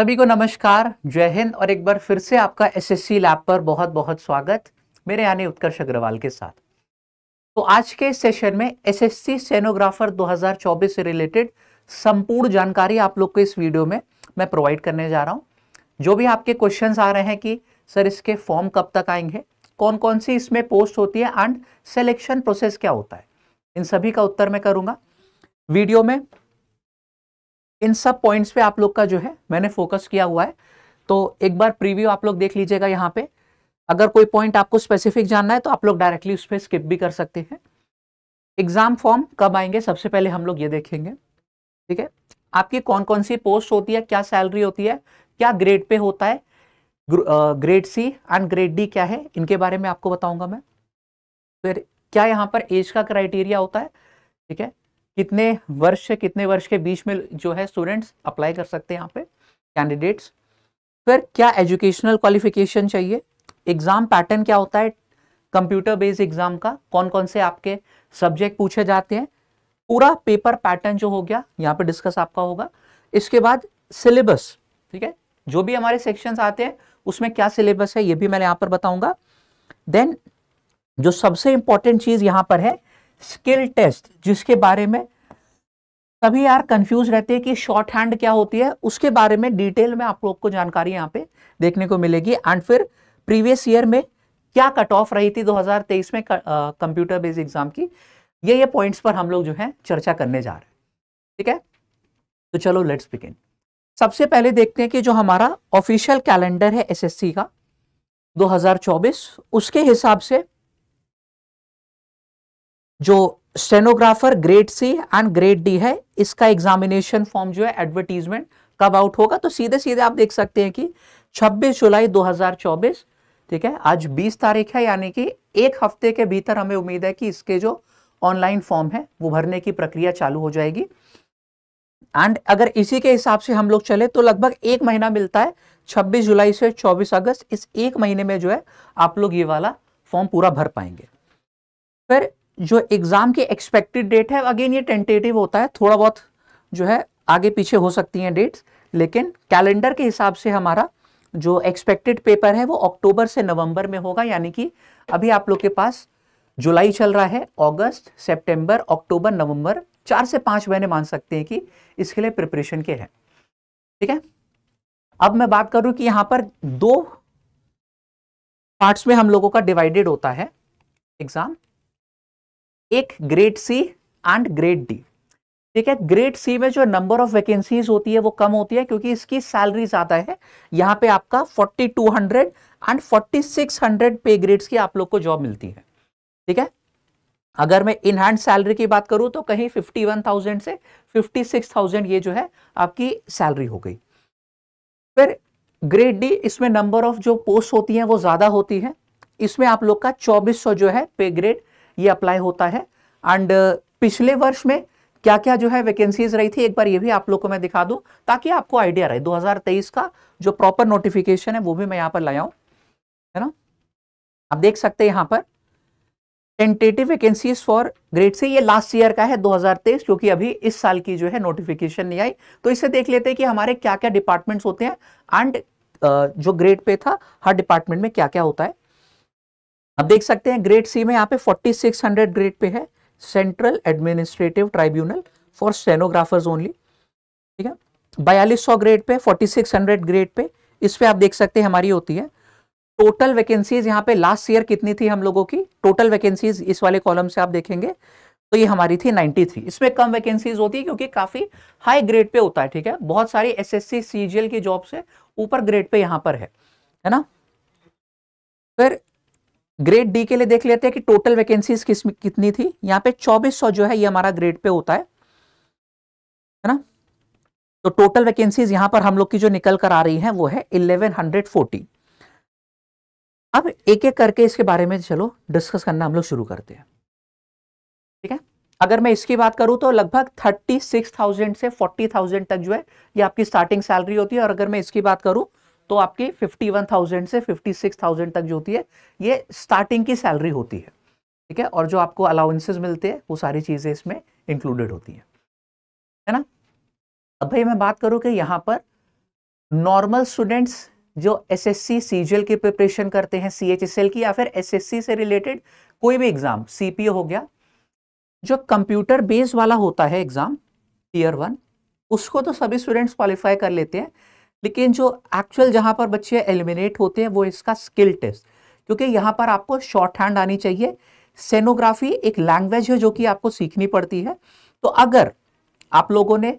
सभी को नमस्कार जय हिंद और एक बार फिर से आपका एसएससी लैब पर बहुत बहुत स्वागत मेरे यानी उत्कर्ष अग्रवाल के साथ तो आज के सेशन में एसएससी सेनोग्राफर 2024 से रिलेटेड संपूर्ण जानकारी आप लोग को इस वीडियो में मैं प्रोवाइड करने जा रहा हूँ जो भी आपके क्वेश्चन आ रहे हैं कि सर इसके फॉर्म कब तक आएंगे कौन कौन सी इसमें पोस्ट होती है एंड सेलेक्शन प्रोसेस क्या होता है इन सभी का उत्तर मैं करूँगा वीडियो में इन सब पॉइंट्स पे आप लोग का जो है मैंने फोकस किया हुआ है तो एक बार प्रीव्यू आप लोग देख लीजिएगा यहाँ पे अगर कोई पॉइंट आपको स्पेसिफिक जानना है तो आप लोग डायरेक्टली उस पर स्किप भी कर सकते हैं एग्जाम फॉर्म कब आएंगे सबसे पहले हम लोग ये देखेंगे ठीक है आपकी कौन कौन सी पोस्ट होती है क्या सैलरी होती है क्या ग्रेड पे होता है grade C and grade D क्या है इनके बारे में आपको बताऊंगा मैं फिर क्या यहाँ पर एज का क्राइटेरिया होता है ठीक है कितने वर्ष से कितने वर्ष के बीच में जो है स्टूडेंट्स अप्लाई कर सकते हैं यहाँ पे कैंडिडेट्स फिर क्या एजुकेशनल क्वालिफिकेशन चाहिए एग्ज़ाम पैटर्न क्या होता है कंप्यूटर बेस्ड एग्ज़ाम का कौन कौन से आपके सब्जेक्ट पूछे जाते हैं पूरा पेपर पैटर्न जो हो गया यहाँ पे डिस्कस आपका होगा इसके बाद सिलेबस ठीक है जो भी हमारे सेक्शंस आते हैं उसमें क्या सिलेबस है ये भी मैंने यहाँ पर बताऊंगा देन जो सबसे इंपॉर्टेंट चीज़ यहाँ पर है स्किल टेस्ट जिसके बारे में कभी यार कंफ्यूज रहते हैं कि शॉर्ट हैंड क्या होती है उसके बारे में डिटेल में आप लोग को जानकारी यहाँ पे देखने को मिलेगी एंड फिर प्रीवियस ईयर में क्या कट ऑफ रही थी 2023 में कंप्यूटर बेस्ड एग्जाम की ये ये पॉइंट्स पर हम लोग जो है चर्चा करने जा रहे हैं ठीक है तो चलो लेट्स बिगिन सबसे पहले देखते हैं कि जो हमारा ऑफिशियल कैलेंडर है एसएससी का 2024 उसके हिसाब से जो stenographer grade C and grade D है इसका एग्जामिनेशन फॉर्म जो है एडवर्टीजमेंट कब आउट होगा तो सीधे सीधे आप देख सकते हैं कि 26 जुलाई 2024 ठीक है आज 20 तारीख है यानी कि एक हफ्ते के भीतर हमें उम्मीद है कि इसके जो ऑनलाइन फॉर्म है वो भरने की प्रक्रिया चालू हो जाएगी एंड अगर इसी के हिसाब से हम लोग चले तो लगभग एक महीना मिलता है 26 जुलाई से 24 अगस्त इस एक महीने में जो है आप लोग ये वाला फॉर्म पूरा भर पाएंगे फिर जो एग्ज़ाम की एक्सपेक्टेड डेट है अगेन ये टेंटेटिव होता है थोड़ा बहुत जो है आगे पीछे हो सकती हैं डेट्स लेकिन कैलेंडर के हिसाब से हमारा जो एक्सपेक्टेड पेपर है वो अक्टूबर से नवंबर में होगा यानी कि अभी आप लोग के पास जुलाई चल रहा है अगस्त सितंबर, अक्टूबर नवंबर चार से पांच महीने मान सकते हैं कि इसके लिए प्रिपरेशन के हैं ठीक है अब मैं बात करूं कि यहां पर दो पार्ट्स में हम लोगों का डिवाइडेड होता है एग्ज़ाम एक grade C and grade D ठीक है ग्रेड सी में जो नंबर ऑफ वैकेंसीज होती है वो कम होती है क्योंकि इसकी सैलरी ज्यादा है यहाँ पे आपका 4200 एंड 4600 पे ग्रेड्स की आप लोग को जॉब मिलती है ठीक है अगर मैं इन हैंड सैलरी की बात करूं तो कहीं 51,000 से 56,000 ये जो है आपकी सैलरी हो गई फिर ग्रेड डी इसमें नंबर ऑफ जो पोस्ट होती है वो ज़्यादा होती है इसमें आप लोग का 2400 जो है पे ग्रेड ये अप्लाई होता है एंड uh, पिछले वर्ष में क्या क्या जो है वैकेंसीज रही थी एक बार ये भी आप लोग को मैं दिखा दूं ताकि आपको आइडिया रहे 2023 का जो प्रॉपर नोटिफिकेशन है वो भी मैं यहां पर लाया हूं है ना आप देख सकते हैं यहां पर टेंटेटिव वैकेंसीज फॉर ग्रेड से ये लास्ट ईयर का है 2023 क्योंकि अभी इस साल की जो है नोटिफिकेशन नहीं आई तो इसे देख लेते हैं कि हमारे क्या क्या डिपार्टमेंट्स होते हैं एंड uh, जो ग्रेड पे था हर डिपार्टमेंट में क्या क्या होता है आप देख सकते हैं ग्रेड सी में यहाँ पे 4600 ग्रेड पे है central administrative tribunal for stenographers only ठीक है बयालीस ग्रेड पे 4600 ग्रेड पे इस पे आप देख सकते हैं हमारी होती है टोटल वैकेंसीज यहाँ पे लास्ट ईयर कितनी थी हम लोगों की टोटल वैकेंसीज इस वाले कॉलम से आप देखेंगे तो ये हमारी थी थ्री इसमें कम वैकेंसीज होती है क्योंकि काफी हाई ग्रेड पे होता है ठीक है बहुत सारी एस एस सीजीएल की जॉब से ऊपर ग्रेड पे यहाँ पर है है ना फिर ग्रेड डी के लिए देख लेते हैं कि टोटल वैकेंसीज किस कितनी थी यहाँ पे 2400 जो है ये हमारा ग्रेड पे होता है है ना तो टोटल वैकेंसीज यहाँ पर हम लोग की जो निकल कर आ रही है वो है 1140 अब एक एक करके इसके बारे में चलो डिस्कस करना हम लोग शुरू करते हैं ठीक है अगर मैं इसकी बात करूं तो लगभग 36,000 से 40,000 तक जो है ये आपकी स्टार्टिंग सैलरी होती है और अगर मैं इसकी बात करूं तो आपकी 51,000 से 56,000 तक जो होती है ये स्टार्टिंग की सैलरी होती है ठीक है और जो आपको अलाउंसेज मिलते हैं वो सारी चीज़ें इसमें इंक्लूडेड होती हैं है ना अब भाई मैं बात करूँ कि यहाँ पर नॉर्मल स्टूडेंट्स जो S S C C G L की प्रिपरेशन करते हैं सी एच एस एल की या फिर एस एस सी से रिलेटेड कोई भी एग्ज़ाम सी पी ओ हो गया जो कंप्यूटर बेस्ड वाला होता है एग्ज़ाम टीयर वन उसको तो सभी स्टूडेंट्स क्वालिफाई कर लेते हैं लेकिन जो एक्चुअल जहां पर बच्चे एलिमिनेट होते हैं वो इसका स्किल टेस्ट क्योंकि यहां पर आपको शॉर्ट हैंड आनी चाहिए सेनोग्राफी एक लैंग्वेज है जो कि आपको सीखनी पड़ती है तो अगर आप लोगों ने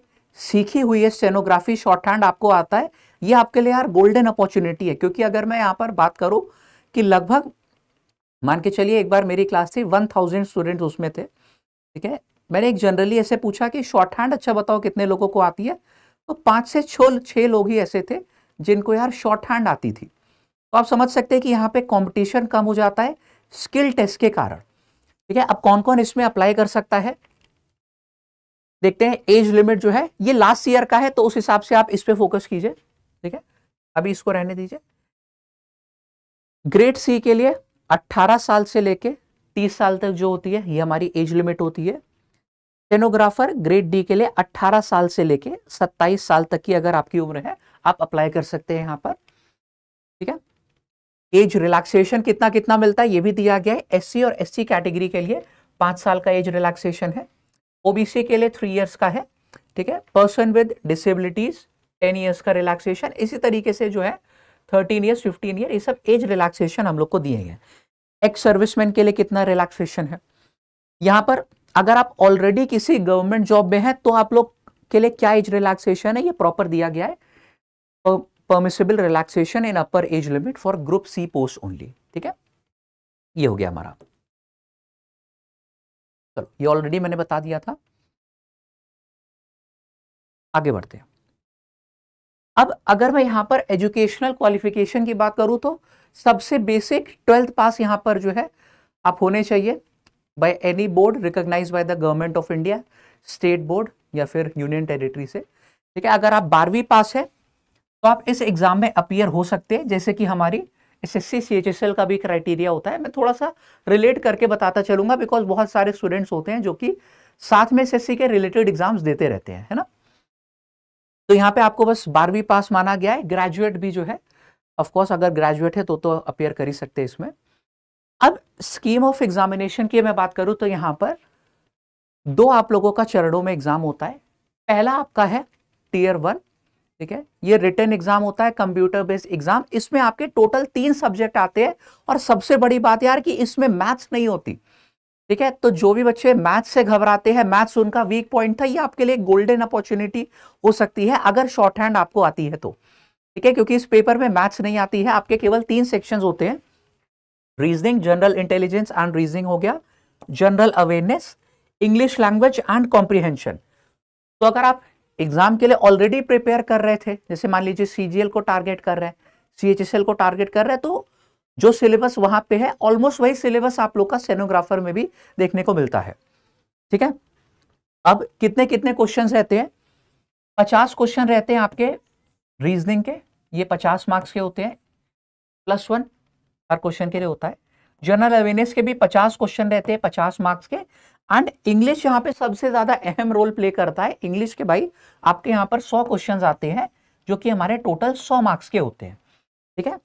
सीखी हुई है सेनोग्राफी शॉर्ट हैंड आपको आता है ये आपके लिए यार गोल्डन अपॉर्चुनिटी है क्योंकि अगर मैं यहाँ पर बात करूँ कि लगभग मान के चलिए एक बार मेरी क्लास थी वन थाउजेंड स्टूडेंट उसमें थे ठीक है मैंने एक जनरली ऐसे पूछा कि शॉर्ट हैंड अच्छा बताओ कितने लोगों को आती है तो पांच से छो छह लोग ही ऐसे थे जिनको यार शॉर्ट हैंड आती थी तो आप समझ सकते हैं कि यहाँ पे कंपटीशन कम हो जाता है स्किल टेस्ट के कारण ठीक है अब कौन कौन इसमें अप्लाई कर सकता है देखते हैं एज लिमिट जो है ये लास्ट ईयर का है तो उस हिसाब से आप इस पर फोकस कीजिए ठीक है अभी इसको रहने दीजिए ग्रेड सी के लिए 18 साल से लेके 30 साल तक जो होती है ये हमारी एज लिमिट होती है स्टेनोग्राफर ग्रेड डी के लिए 18 साल से लेके 27 साल तक की अगर आपकी उम्र है आप अप्लाई कर सकते हैं यहाँ पर ठीक है एज रिलैक्सेशन कितना कितना मिलता है ये भी दिया गया है एससी और एससी कैटेगरी के लिए पांच साल का एज रिलैक्सेशन है ओबीसी के लिए थ्री ईयर्स का है ठीक है person with disabilities ten years का रिलैक्सेशन इसी तरीके से जो है थर्टीन ईयर्स फिफ्टीन ईयर ये सब एज रिलैक्सेशन हम लोग को दिए गए एक्स सर्विसमैन के लिए कितना रिलैक्सेशन है यहाँ पर अगर आप ऑलरेडी किसी गवर्नमेंट जॉब में हैं तो आप लोग के लिए क्या एज रिलैक्सेशन है ये प्रॉपर दिया गया है permissible relaxation in upper age limit for group C post only ठीक है ये हो गया हमारा चलो ये ऑलरेडी मैंने बता दिया था आगे बढ़ते हैं अब अगर मैं यहां पर एजुकेशनल क्वालिफिकेशन की बात करूं तो सबसे बेसिक ट्वेल्थ पास यहां पर जो है आप होने चाहिए by any board recognise by the government of India state board या फिर यूनियन टेरिटरी से ठीक है अगर आप बारहवीं पास है तो आप इस एग्जाम में अपियर हो सकते हैं जैसे कि हमारी एस एस सी का भी क्राइटेरिया होता है मैं थोड़ा सा रिलेट करके बताता चलूंगा बिकॉज बहुत सारे स्टूडेंट्स होते हैं जो कि साथ में एस के रिलेटेड एग्जाम्स देते रहते हैं है ना तो यहाँ पे आपको बस बारहवीं पास माना गया है ग्रेजुएट भी जो है ऑफकोर्स अगर ग्रेजुएट है तो तो अपेयर कर ही सकते हैं इसमें अब स्कीम ऑफ एग्जामिनेशन की मैं बात करूं तो यहां पर दो आप लोगों का चरणों में एग्जाम होता है पहला आपका है टीयर वन ठीक है ये रिटर्न एग्जाम होता है कंप्यूटर बेस्ड एग्जाम इसमें आपके टोटल तीन सब्जेक्ट आते हैं और सबसे बड़ी बात यार कि इसमें मैथ्स नहीं होती ठीक है तो जो भी बच्चे मैथ्स से घबराते हैं मैथ्स उनका वीक पॉइंट था ये आपके लिए गोल्डन अपॉर्चुनिटी हो सकती है अगर शॉर्ट हैंड आपको आती है तो ठीक है क्योंकि इस पेपर में मैथ्स नहीं आती है आपके केवल तीन सेक्शंस होते हैं reasoning general intelligence and reasoning हो गया general awareness English language and comprehension तो अगर आप एग्जाम के लिए ऑलरेडी प्रिपेयर कर रहे थे जैसे मान लीजिए सीजीएल को टारगेट कर रहे हैं सी को टारगेट कर रहे हैं तो जो सिलेबस वहां पे है ऑलमोस्ट वही सिलेबस आप लोग का सेनोग्राफर में भी देखने को मिलता है ठीक है अब कितने कितने क्वेश्चन रहते हैं पचास क्वेश्चन रहते हैं आपके रीजनिंग के ये पचास मार्क्स के होते हैं प्लस वन हर क्वेश्चन के लिए होता है जनरल अवेयरनेस के भी पचास क्वेश्चन रहते हैं पचास मार्क्स के एंड इंग्लिश यहाँ पे सबसे ज्यादा अहम रोल प्ले करता है इंग्लिश के भाई आपके यहाँ पर सौ क्वेश्चन आते हैं जो कि हमारे टोटल सौ मार्क्स के होते हैं ठीक है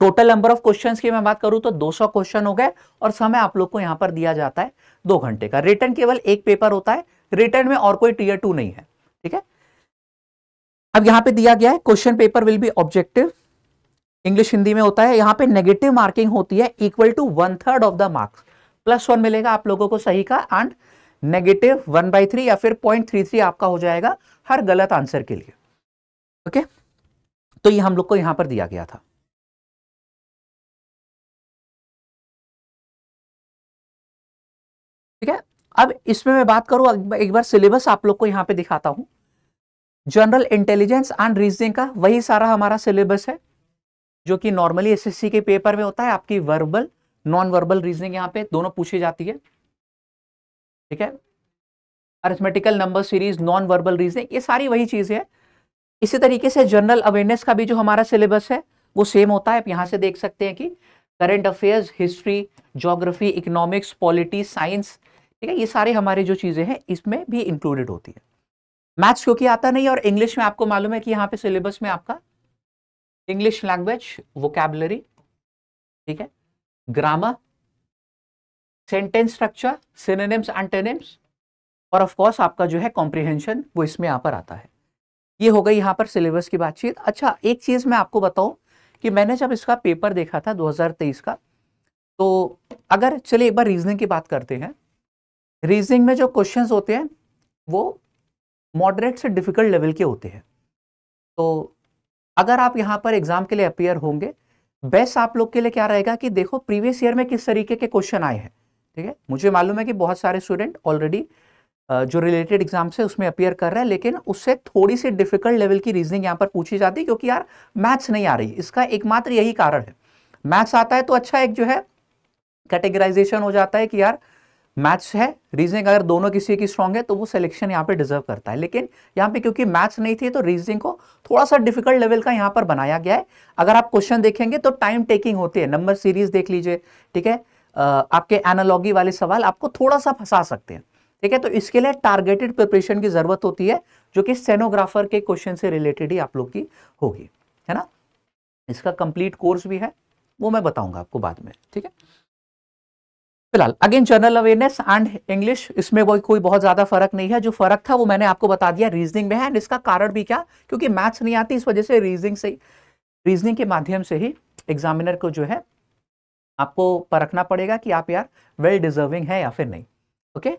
टोटल नंबर ऑफ क्वेश्चंस की मैं बात करूं तो 200 क्वेश्चन हो गए और समय आप लोग को यहां पर दिया जाता है दो घंटे का रिटर्न केवल एक पेपर होता है रिटर्न में और कोई टीयर टू नहीं है ठीक है अब यहां पे दिया गया है question paper will be objective English Hindi में होता है यहाँ पे नेगेटिव मार्किंग होती है equal to one third of the marks plus one मिलेगा आप लोगों को सही का and negative one by three या फिर पॉइंट थ्री थ्री आपका हो जाएगा हर गलत आंसर के लिए ओके okay? तो ये हम लोग को यहां पर दिया गया था ठीक है अब इसमें मैं बात करूं एक बार सिलेबस आप लोग को यहां पे दिखाता हूं जनरल इंटेलिजेंस एंड रीजनिंग का वही सारा हमारा सिलेबस है जो कि नॉर्मली एसएससी के पेपर में होता है आपकी वर्बल नॉन वर्बल रीजनिंग यहाँ पे दोनों पूछी जाती है ठीक है arithmetical number series non verbal reasoning ये सारी वही चीज़ें है इसी तरीके से जनरल अवेयरनेस का भी जो हमारा सिलेबस है वो सेम होता है आप यहाँ से देख सकते हैं कि current affairs history geography economics polity science ठीक है ये सारे हमारे जो चीज़ें हैं इसमें भी इंक्लूडेड होती है मैथ्स क्योंकि आता नहीं और इंग्लिश में आपको मालूम है कि यहाँ पे सिलेबस में आपका इंग्लिश लैंग्वेज वोकेबलरी ठीक है grammar sentence structure synonyms antonyms और ऑफ कोर्स आपका जो है कॉम्प्रिहेंशन वो इसमें यहाँ पर आता है ये हो गई यहाँ पर सिलेबस की बातचीत अच्छा एक चीज़ मैं आपको बताऊँ कि मैंने जब इसका पेपर देखा था 2023 का तो अगर चलिए एक बार रीजनिंग की बात करते हैं रीजनिंग में जो क्वेश्चंस होते हैं वो मॉडरेट से डिफ़िकल्ट लेवल के होते हैं तो अगर आप यहाँ पर एग्जाम के लिए अपियर होंगे बेस्ट आप लोग के लिए क्या रहेगा कि देखो प्रीवियस ईयर में किस तरीके के क्वेश्चन आए हैं ठीक है मुझे मालूम है कि बहुत सारे स्टूडेंट ऑलरेडी जो रिलेटेड एग्जाम है उसमें अपियर कर रहे हैं लेकिन उससे थोड़ी सी डिफिकल्ट लेवल की रीजनिंग यहाँ पर पूछी जाती है क्योंकि यार मैथ्स नहीं आ रही इसका एकमात्र यही कारण है मैथ्स आता है तो अच्छा एक जो है कैटेगराइजेशन हो जाता है कि यार मैथ्स है रीजनिंग अगर दोनों किसी की स्ट्रांग है तो वो सिलेक्शन यहाँ पे डिजर्व करता है लेकिन यहाँ पे क्योंकि मैथ्स नहीं थी तो रीजनिंग को थोड़ा सा डिफिकल्ट लेवल का यहाँ पर बनाया गया है अगर आप क्वेश्चन देखेंगे तो टाइम टेकिंग होती है नंबर सीरीज देख लीजिए ठीक है आपके एनालॉगी वाले सवाल आपको थोड़ा सा फंसा सकते हैं ठीक है तो इसके लिए टारगेटेड प्रिपरेशन की जरूरत होती है जो कि सेनोग्राफर के क्वेश्चन से रिलेटेड ही आप लोग की होगी है ना इसका कंप्लीट कोर्स भी है वो मैं बताऊंगा आपको बाद में ठीक है फिलहाल again general awareness and English इसमें कोई कोई बहुत ज्यादा फर्क नहीं है जो फर्क था वो मैंने आपको बता दिया रीजनिंग में है एंड इसका कारण भी क्या क्योंकि मैथ्स नहीं आती इस वजह से रीजनिंग से रीजनिंग के माध्यम से ही एग्जामिनर को जो है आपको परखना पड़ेगा कि आप यार वेल डिजर्विंग है या फिर नहीं ओके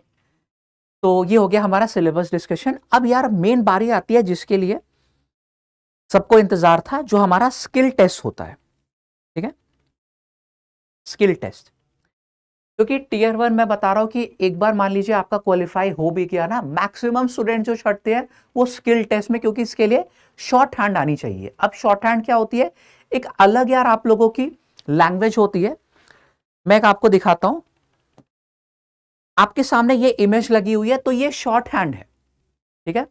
तो ये हो गया हमारा सिलेबस डिस्कशन अब यार मेन बारी आती है जिसके लिए सबको इंतजार था जो हमारा स्किल टेस्ट होता है ठीक है स्किल टेस्ट क्योंकि टीयर वन मैं बता रहा हूं कि एक बार मान लीजिए आपका क्वालिफाई हो भी गया ना मैक्सिमम स्टूडेंट जो छटते हैं वो स्किल टेस्ट में क्योंकि इसके लिए शॉर्ट हैंड आनी चाहिए अब शॉर्ट हैंड क्या होती है एक अलग यार आप लोगों की लैंग्वेज होती है मैं आपको दिखाता हूं आपके सामने ये इमेज लगी हुई है तो ये शॉर्ट हैंड है ठीक है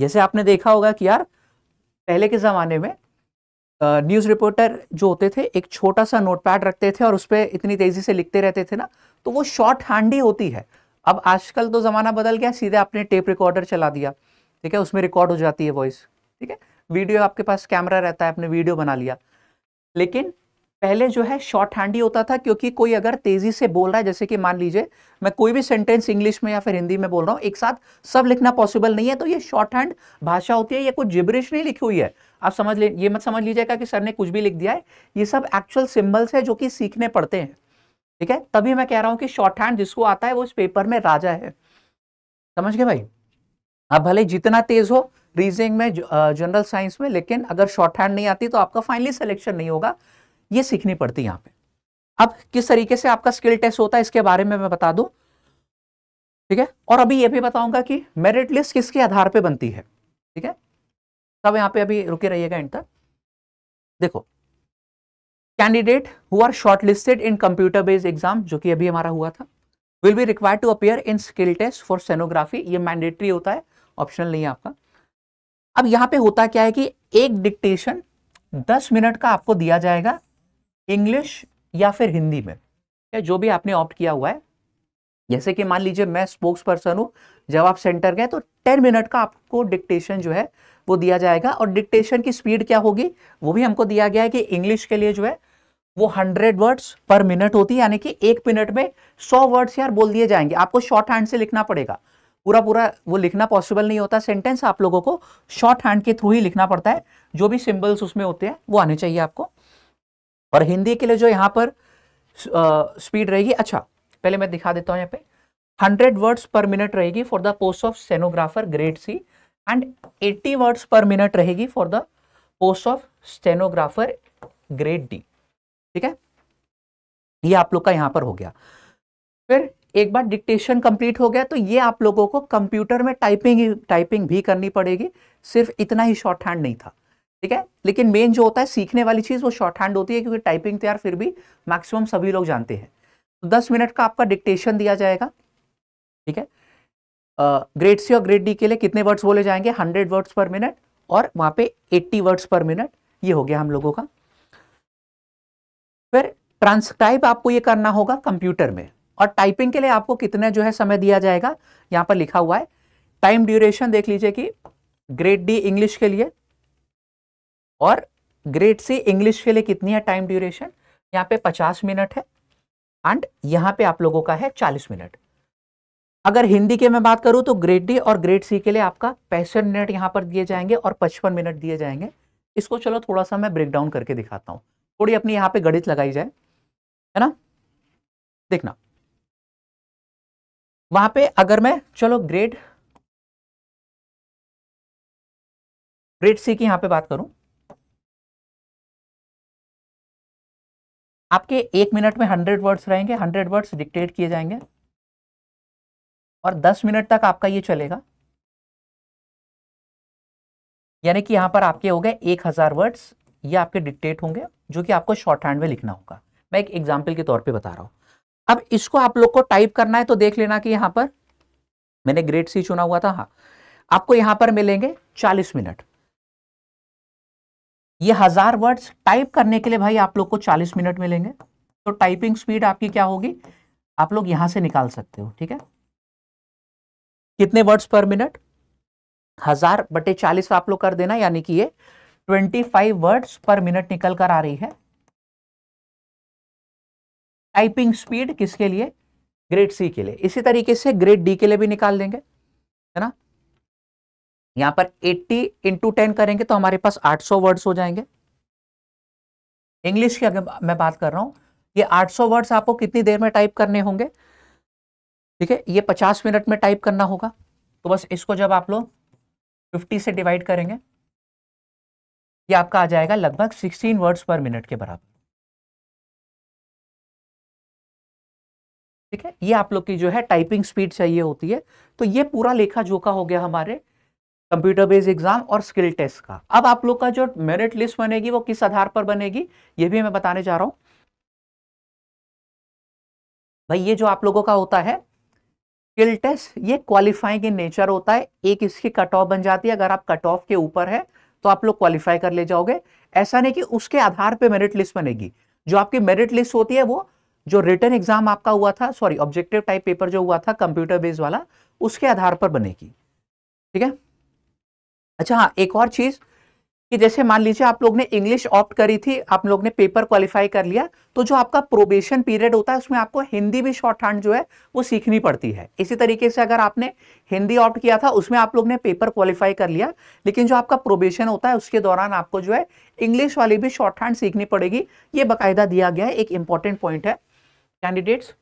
जैसे आपने देखा होगा कि यार पहले के ज़माने में न्यूज़ रिपोर्टर जो होते थे एक छोटा सा नोटपैड रखते थे और उस पर इतनी तेज़ी से लिखते रहते थे ना तो वो शॉर्ट हैंड ही होती है अब आजकल तो ज़माना बदल गया सीधे आपने टेप रिकॉर्डर चला दिया ठीक है उसमें रिकॉर्ड हो जाती है वॉइस ठीक है वीडियो आपके पास कैमरा रहता है आपने वीडियो बना लिया लेकिन पहले जो है शॉर्ट हैंड ही होता था क्योंकि कोई अगर तेजी से बोल रहा है जैसे कि मान लीजिए मैं कोई भी सेंटेंस इंग्लिश में या फिर हिंदी में बोल रहा हूँ एक साथ सब लिखना पॉसिबल नहीं है तो ये शॉर्ट हैंड भाषा होती है ये कुछ जिब्रिश नहीं लिखी हुई है आप समझ ले ये मत समझ लीजिएगा कि सर ने कुछ भी लिख दिया है ये सब एक्चुअल सिम्बल्स है जो कि सीखने पड़ते हैं ठीक है तभी मैं कह रहा हूँ कि शॉर्ट हैंड जिसको आता है वो इस पेपर में राजा है समझ गए भाई आप भले जितना तेज हो रीजनिंग में जनरल साइंस में लेकिन अगर शॉर्ट हैंड नहीं आती तो आपका फाइनली सिलेक्शन नहीं होगा ये सीखनी पड़ती है यहां पे अब किस तरीके से आपका स्किल टेस्ट होता है इसके बारे में मैं बता दू ठीक है और अभी ये भी बताऊंगा कि मेरिट लिस्ट किसके आधार पर बनती है ठीक है तब यहाँ पे अभी रुके रहिएगा एंड तक देखो candidate who are shortlisted in computer based exam जो कि अभी हमारा हुआ था will be require to appear in skill test for stenography ये मैंडेटरी होता है ऑप्शनल नहीं है आपका अब यहाँ पे होता क्या है कि एक डिक्टेशन दस मिनट का आपको दिया जाएगा इंग्लिश या फिर हिंदी में या जो भी आपने ऑप्ट किया हुआ है जैसे कि मान लीजिए मैं स्पोक्स पर्सन हूँ जब आप सेंटर गए तो टेन मिनट का आपको डिक्टेशन जो है वो दिया जाएगा और डिक्टेशन की स्पीड क्या होगी वो भी हमको दिया गया है कि इंग्लिश के लिए जो है वो हंड्रेड वर्ड्स पर मिनट होती है यानी कि एक मिनट में सौ वर्ड्स यार बोल दिए जाएंगे आपको शॉर्ट हैंड से लिखना पड़ेगा पूरा पूरा वो लिखना पॉसिबल नहीं होता सेंटेंस आप लोगों को शॉर्ट हैंड के थ्रू ही लिखना पड़ता है जो भी सिंबल्स उसमें होते हैं वो आने चाहिए आपको और हिंदी के लिए जो यहाँ पर स्पीड रहेगी अच्छा पहले मैं दिखा देता हूं यहाँ पे हंड्रेड वर्ड्स पर मिनट रहेगी for the post of stenographer grade C and eighty words per minute रहेगी for the post of stenographer grade D ठीक है ये आप लोग का यहां पर हो गया फिर एक बार डिक्टेशन कंप्लीट हो गया तो ये आप लोगों को कंप्यूटर में टाइपिंग टाइपिंग भी करनी पड़ेगी सिर्फ इतना ही शॉर्ट हैंड नहीं था ठीक है लेकिन मेन जो होता है सीखने वाली चीज़ वो शॉर्ट हैंड होती है क्योंकि टाइपिंग तो यार फिर भी मैक्सिमम सभी लोग जानते हैं तो दस मिनट का आपका डिक्टेशन दिया जाएगा ठीक है ग्रेड सी और ग्रेड डी के लिए कितने वर्ड्स बोले जाएंगे हंड्रेड वर्ड्स पर मिनट और वहां पे एट्टी वर्ड्स पर मिनट ये हो गया हम लोगों का फिर ट्रांसक्राइब आपको ये करना होगा कंप्यूटर में और टाइपिंग के लिए आपको कितना जो है समय दिया जाएगा यहां पर लिखा हुआ है टाइम ड्यूरेशन देख लीजिए कि ग्रेड डी इंग्लिश के लिए और ग्रेड सी इंग्लिश के लिए कितनी है टाइम ड्यूरेशन यहाँ पे 50 मिनट है एंड यहाँ पे आप लोगों का है 40 मिनट अगर हिंदी के मैं बात करूँ तो ग्रेड डी और ग्रेड सी के लिए आपका पैंसठ मिनट यहाँ पर दिए जाएंगे और पचपन मिनट दिए जाएंगे इसको चलो थोड़ा सा मैं ब्रेक डाउन करके दिखाता हूँ थोड़ी अपनी यहाँ पे गणित लगाई जाए है ना देखना वहां पे अगर मैं चलो ग्रेड ग्रेड सी की यहाँ पे बात करूँ आपके एक मिनट में हंड्रेड वर्ड्स रहेंगे हंड्रेड वर्ड्स डिक्टेट किए जाएंगे और दस मिनट तक आपका ये चलेगा यानी कि यहां पर आपके हो गए एक हज़ार वर्ड्स ये आपके डिक्टेट होंगे जो कि आपको शॉर्ट हैंड में लिखना होगा मैं एक एग्जाम्पल के तौर पे बता रहा हूं अब इसको आप लोग को टाइप करना है तो देख लेना कि यहां पर मैंने ग्रेड सी चुना हुआ था हाँ आपको यहां पर मिलेंगे चालीस मिनट ये हजार वर्ड्स टाइप करने के लिए भाई आप लोग को चालीस मिनट मिलेंगे तो टाइपिंग स्पीड आपकी क्या होगी आप लोग यहां से निकाल सकते हो ठीक है कितने वर्ड्स पर मिनट हजार बटे चालीस आप लोग कर देना यानी कि ये twenty five words per minute निकल कर आ रही है टाइपिंग स्पीड किसके लिए ग्रेड सी के लिए इसी तरीके से ग्रेड डी के लिए भी निकाल देंगे है ना यहां पर 80 इंटू टेन करेंगे तो हमारे पास 800 वर्ड्स हो जाएंगे इंग्लिश की अगर मैं बात कर रहा हूं ये 800 वर्ड्स आपको कितनी देर में टाइप करने होंगे ठीक है ये 50 मिनट में टाइप करना होगा तो बस इसको जब आप लोग 50 से डिवाइड करेंगे ये आपका आ जाएगा लगभग 16 वर्ड्स पर मिनट के बराबर ठीक है ये आप लोग की जो है टाइपिंग स्पीड चाहिए होती है तो ये पूरा लेखा जोखा हो गया हमारे कंप्यूटर बेस्ड एग्जाम और स्किल टेस्ट का अब आप लोग का जो मेरिट लिस्ट बनेगी वो किस आधार पर बनेगी ये भी मैं बताने जा रहा हूं भाई ये जो आप लोगों का होता है स्किल टेस्ट ये क्वालिफाइंग इन नेचर होता है एक इसकी कट ऑफ बन जाती है अगर आप कट ऑफ के ऊपर है तो आप लोग क्वालिफाई कर ले जाओगे ऐसा नहीं कि उसके आधार पर मेरिट लिस्ट बनेगी जो आपकी मेरिट लिस्ट होती है वो जो रिटर्न एग्जाम आपका हुआ था सॉरी ऑब्जेक्टिव टाइप पेपर जो हुआ था कंप्यूटर बेस्ड वाला उसके आधार पर बनेगी ठीक है अच्छा हाँ एक और चीज़ कि जैसे मान लीजिए आप लोग ने इंग्लिश ऑप्ट करी थी आप लोग ने पेपर क्वालिफाई कर लिया तो जो आपका प्रोबेशन पीरियड होता है उसमें आपको हिंदी भी शॉर्ट हैंड जो है वो सीखनी पड़ती है इसी तरीके से अगर आपने हिंदी ऑप्ट किया था उसमें आप लोग ने पेपर क्वालिफाई कर लिया लेकिन जो आपका प्रोबेशन होता है उसके दौरान आपको जो है इंग्लिश वाली भी शॉर्ट हैंड सीखनी पड़ेगी ये बाकायदा दिया गया है एक इंपॉर्टेंट पॉइंट है कैंडिडेट्स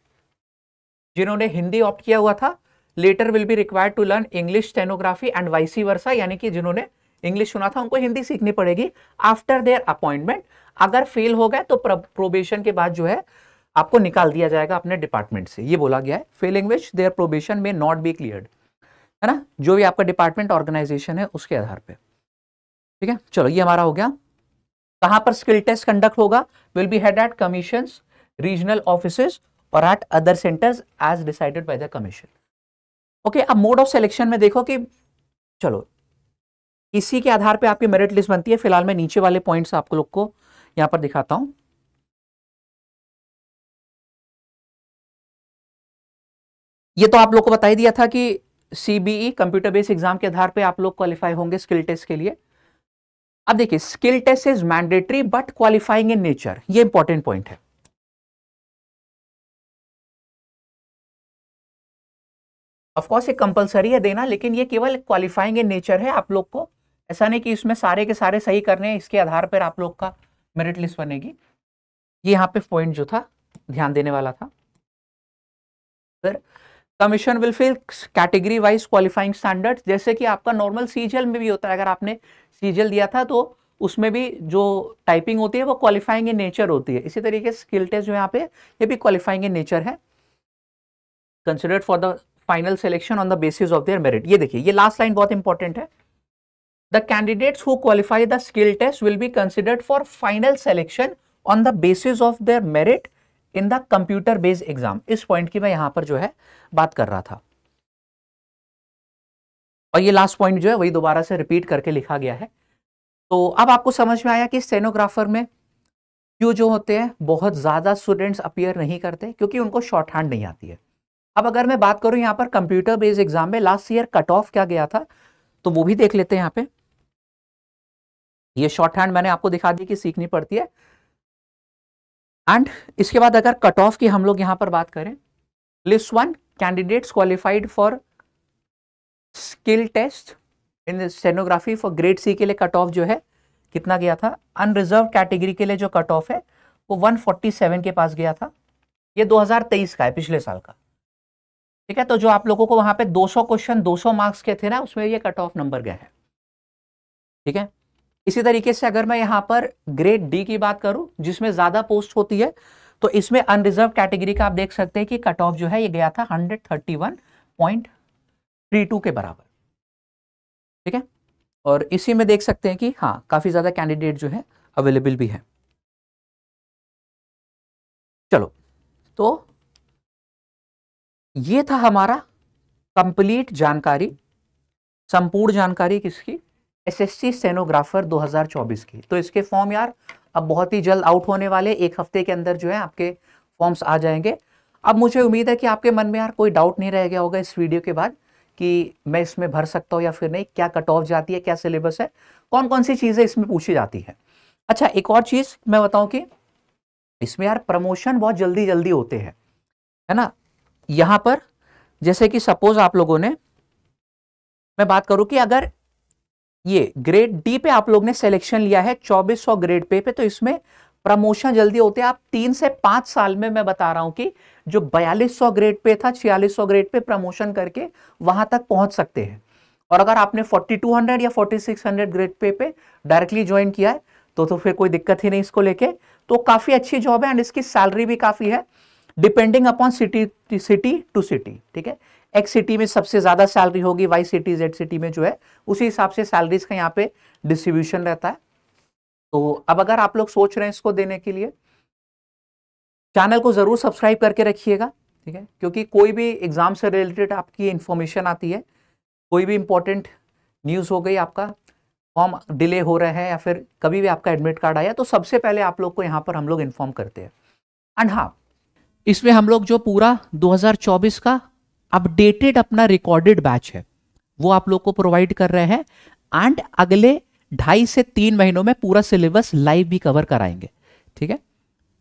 जिन्होंने हिंदी ऑप्ट किया हुआ था latter will be required to learn English stenography and vice versa यानी कि जिन्होंने इंग्लिश सुना था उनको हिंदी सीखनी पड़ेगी आफ्टर देयर अपॉइंटमेंट अगर फेल हो गए तो प्रोबेशन के बाद जो है आपको निकाल दिया जाएगा अपने डिपार्टमेंट से ये बोला गया है फेलिंग विच देयर प्रोबेशन में नॉट बी क्लियर है ना जो भी आपका डिपार्टमेंट ऑर्गेनाइजेशन है उसके आधार पर ठीक है चलो ये हमारा हो गया कहाँ पर स्किल टेस्ट कंडक्ट होगा will be held at commission regional office और at other centres as decided by the commission okay अब मोड ऑफ सिलेक्शन में देखो कि चलो इसी के आधार पे आपकी मेरिट लिस्ट बनती है फिलहाल मैं नीचे वाले पॉइंट्स आप लोग को यहां पर दिखाता हूं ये तो आप लोग को बता ही दिया था कि सीबीई कंप्यूटर बेस्ड एग्जाम के आधार पे आप लोग क्वालिफाई होंगे स्किल टेस्ट के लिए अब देखिए skill test is mandatory but qualifying in nature ये इंपॉर्टेंट पॉइंट है ऑफकोर्स ये कंपलसरी है देना लेकिन ये केवल क्वालिफाइंग इन नेचर है आप लोग को ऐसा नहीं कि इसमें सारे के सारे सही करने हैं इसके आधार पर आप लोग का मेरिट लिस्ट बनेगी ये यहाँ पे पॉइंट जो था ध्यान देने वाला था फिर commission will fix category wise qualifying standard जैसे कि आपका नॉर्मल सीजल में भी होता है अगर आपने सीजल दिया था तो उसमें भी जो टाइपिंग होती है वो क्वालिफाइंग इन नेचर होती है इसी तरीके से स्किल टेस्ट जो यहाँ पे ये भी क्वालिफाइंग इन नेचर है considered for the final selection on the basis of their merit ये देखिए ये लास्ट लाइन बहुत इंपॉर्टेंट है the candidates who qualify the skill test will be considered for final selection on the basis of their merit in the computer based exam इस point की मैं यहां पर जो है बात कर रहा था और ये लास्ट पॉइंट जो है वही दोबारा से रिपीट करके लिखा गया है तो अब आपको समझ में आया कि स्टेनोग्राफर में क्यों जो होते हैं बहुत ज़्यादा स्टूडेंट्स अपियर नहीं करते क्योंकि उनको शॉर्ट हैंड नहीं आती है अब अगर मैं बात करूं यहां पर कंप्यूटर बेस्ड एग्जाम में लास्ट ईयर कट ऑफ क्या गया था तो वो भी देख लेते हैं यहां पे ये शॉर्ट हैंड मैंने आपको दिखा दी कि सीखनी पड़ती है एंड इसके बाद अगर कट ऑफ की हम लोग यहां पर बात करें list one candidates qualified for skill test in stenography for grade C के लिए कट ऑफ जो है कितना गया था अनरिजर्व कैटेगरी के लिए जो कट ऑफ है वो 147 के पास गया था ये 2023 का है पिछले साल का ठीक है तो जो आप लोगों को वहां पे 200 क्वेश्चन 200 मार्क्स के थे ना उसमें ये कट ऑफ नंबर गए हैं ठीक है इसी तरीके से अगर मैं यहाँ पर ग्रेड डी की बात करूं जिसमें ज्यादा पोस्ट होती है तो इसमें अनरिजर्व कैटेगरी का आप देख सकते हैं कि कट ऑफ जो है ये गया था हंड्रेड के बराबर ठीक है और इसी में देख सकते हैं कि हाँ काफी ज्यादा कैंडिडेट जो है अवेलेबल भी है चलो तो ये था हमारा कंप्लीट जानकारी संपूर्ण जानकारी किसकी एसएससी हजार 2024 की तो इसके फॉर्म यार अब बहुत ही जल्द आउट होने वाले एक हफ्ते के अंदर जो है आपके फॉर्म्स आ जाएंगे अब मुझे उम्मीद है कि आपके मन में यार कोई डाउट नहीं रह गया होगा इस वीडियो के बाद कि मैं इसमें भर सकता हूँ या फिर नहीं क्या कट ऑफ जाती है क्या सिलेबस है कौन कौन सी चीज़ें इसमें पूछी जाती है अच्छा एक और चीज़ मैं बताऊँ कि इसमें यार प्रमोशन बहुत जल्दी जल्दी होते हैं है ना यहां पर जैसे कि सपोज आप लोगों ने मैं बात करूं कि अगर ये ग्रेड डी पे आप लोग ने सिलेक्शन लिया है 2400 ग्रेड पे पे तो इसमें प्रमोशन जल्दी होते हैं आप तीन से पांच साल में मैं बता रहा हूं कि जो 4200 ग्रेड पे था 4600 ग्रेड पे प्रमोशन करके वहां तक पहुंच सकते हैं और अगर आपने 4200 या 4600 ग्रेड पे पे डायरेक्टली ज्वाइन किया है तो तो फिर कोई दिक्कत ही नहीं इसको लेके तो काफ़ी अच्छी जॉब है एंड इसकी सैलरी भी काफ़ी है depending upon city city to city ठीक है एक्स सिटी में सबसे ज़्यादा सैलरी होगी वाई सिटी जेड सिटी में जो है उसी हिसाब से सैलरीज का यहाँ पे डिस्ट्रीब्यूशन रहता है तो अब अगर आप लोग सोच रहे हैं इसको देने के लिए चैनल को ज़रूर सब्सक्राइब करके रखिएगा ठीक है क्योंकि कोई भी एग्ज़ाम से रिलेटेड आपकी इन्फॉर्मेशन आती है कोई भी इंपॉर्टेंट न्यूज़ हो गई आपका फॉर्म डिले हो रहा है या फिर कभी भी आपका एडमिट कार्ड आया तो सबसे पहले आप लोग को यहाँ पर हम लोग इन्फॉर्म करते हैं एंड हाँ इसमें हम लोग जो पूरा 2024 का अपडेटेड अपना रिकॉर्डेड बैच है वो आप लोग को प्रोवाइड कर रहे हैं एंड अगले ढाई से तीन महीनों में पूरा सिलेबस लाइव भी कवर कराएंगे ठीक है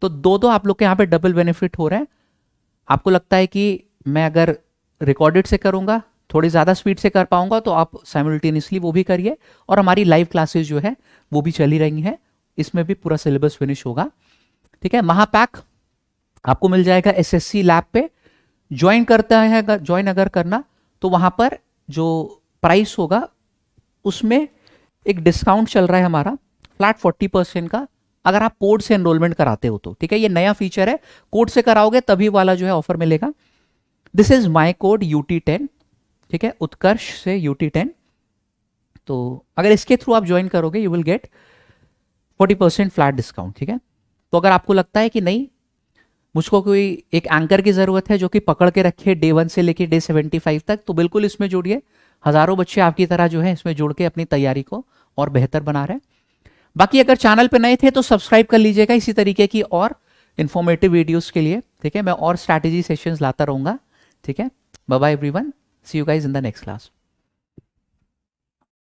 तो दो दो आप लोग के यहाँ पे डबल बेनिफिट हो रहे हैं आपको लगता है कि मैं अगर रिकॉर्डेड से करूँगा थोड़ी ज़्यादा स्पीड से कर पाऊँगा तो आप साइमल्टेनियसली वो भी करिए और हमारी लाइव क्लासेज जो है वो भी चली रही हैं इसमें भी पूरा सिलेबस फिनिश होगा ठीक है महापैक आपको मिल जाएगा एसएससी लैब पे ज्वाइन करता है अगर ज्वाइन अगर करना तो वहां पर जो प्राइस होगा उसमें एक डिस्काउंट चल रहा है हमारा फ्लैट फोर्टी परसेंट का अगर आप कोड से एनरोलमेंट कराते हो तो ठीक है ये नया फीचर है कोड से कराओगे तभी वाला जो है ऑफर मिलेगा this is my code U T ten ठीक है उत्कर्ष से यू टी टेन तो अगर इसके थ्रू आप ज्वाइन करोगे you will get forty percent flat discount ठीक है तो अगर आपको लगता है कि नहीं मुझको कोई एक एंकर की ज़रूरत है जो कि पकड़ के रखे डे वन से लेके डे सेवेंटी फाइव तक तो बिल्कुल इसमें जुड़िए हज़ारों बच्चे आपकी तरह जो है इसमें जुड़ के अपनी तैयारी को और बेहतर बना रहे हैं बाकी अगर चैनल पर नए थे तो सब्सक्राइब कर लीजिएगा इसी तरीके की और इन्फॉर्मेटिव वीडियोज़ के लिए ठीक है मैं और स्ट्रैटेजी सेशन लाता रहूँगा ठीक है bye everyone see you guys in the next class